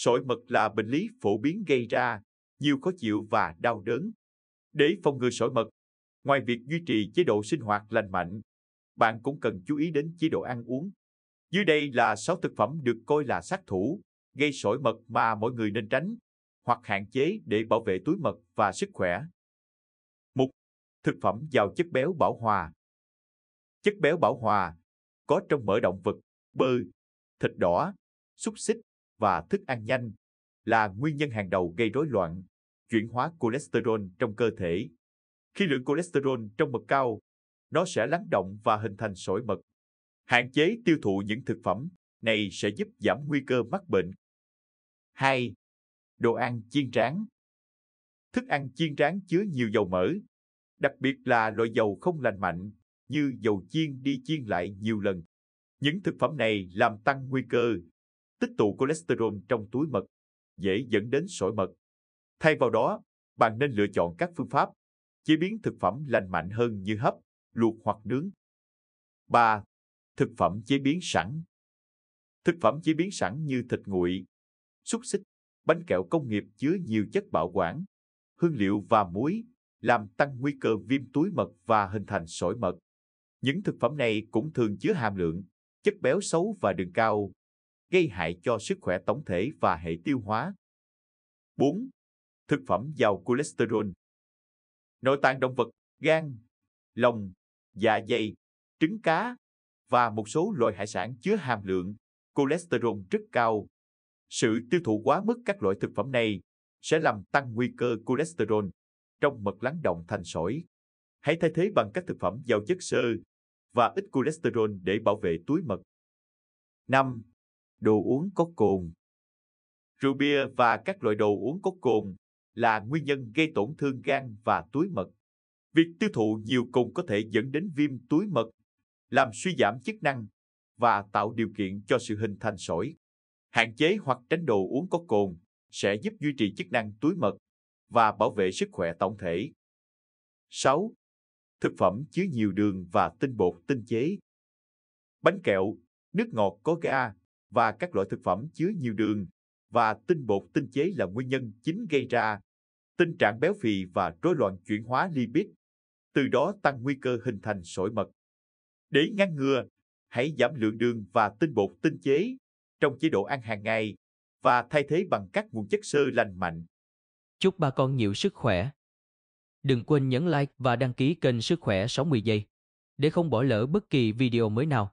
sỏi mật là bệnh lý phổ biến gây ra nhiều khó chịu và đau đớn. Để phòng ngừa sỏi mật, ngoài việc duy trì chế độ sinh hoạt lành mạnh, bạn cũng cần chú ý đến chế độ ăn uống. Dưới đây là 6 thực phẩm được coi là sát thủ, gây sỏi mật mà mọi người nên tránh hoặc hạn chế để bảo vệ túi mật và sức khỏe. Mục Thực phẩm giàu chất béo bảo hòa Chất béo bảo hòa có trong mỡ động vật, bơ, thịt đỏ, xúc xích, và thức ăn nhanh là nguyên nhân hàng đầu gây rối loạn chuyển hóa cholesterol trong cơ thể. Khi lượng cholesterol trong mật cao, nó sẽ lắng động và hình thành sỏi mật. Hạn chế tiêu thụ những thực phẩm này sẽ giúp giảm nguy cơ mắc bệnh. 2. Đồ ăn chiên rán Thức ăn chiên rán chứa nhiều dầu mỡ, đặc biệt là loại dầu không lành mạnh như dầu chiên đi chiên lại nhiều lần. Những thực phẩm này làm tăng nguy cơ tích tụ cholesterol trong túi mật, dễ dẫn đến sỏi mật. Thay vào đó, bạn nên lựa chọn các phương pháp chế biến thực phẩm lành mạnh hơn như hấp, luộc hoặc nướng. 3. Thực phẩm chế biến sẵn Thực phẩm chế biến sẵn như thịt nguội, xúc xích, bánh kẹo công nghiệp chứa nhiều chất bảo quản, hương liệu và muối, làm tăng nguy cơ viêm túi mật và hình thành sỏi mật. Những thực phẩm này cũng thường chứa hàm lượng chất béo xấu và đường cao, gây hại cho sức khỏe tổng thể và hệ tiêu hóa. 4. Thực phẩm giàu cholesterol. Nội tạng động vật, gan, lòng, dạ dày, trứng cá và một số loại hải sản chứa hàm lượng cholesterol rất cao. Sự tiêu thụ quá mức các loại thực phẩm này sẽ làm tăng nguy cơ cholesterol trong mật lắng động thành sỏi. Hãy thay thế bằng các thực phẩm giàu chất xơ và ít cholesterol để bảo vệ túi mật. 5 đồ uống có cồn. Rượu bia và các loại đồ uống có cồn là nguyên nhân gây tổn thương gan và túi mật. Việc tiêu thụ nhiều cồn có thể dẫn đến viêm túi mật, làm suy giảm chức năng và tạo điều kiện cho sự hình thành sỏi. Hạn chế hoặc tránh đồ uống có cồn sẽ giúp duy trì chức năng túi mật và bảo vệ sức khỏe tổng thể. 6. Thực phẩm chứa nhiều đường và tinh bột tinh chế. Bánh kẹo, nước ngọt có ga, và các loại thực phẩm chứa nhiều đường và tinh bột tinh chế là nguyên nhân chính gây ra tình trạng béo phì và rối loạn chuyển hóa lipid, từ đó tăng nguy cơ hình thành sỏi mật. Để ngăn ngừa, hãy giảm lượng đường và tinh bột tinh chế trong chế độ ăn hàng ngày và thay thế bằng các nguồn chất xơ lành mạnh. Chúc bà con nhiều sức khỏe. Đừng quên nhấn like và đăng ký kênh Sức khỏe 60 giây để không bỏ lỡ bất kỳ video mới nào.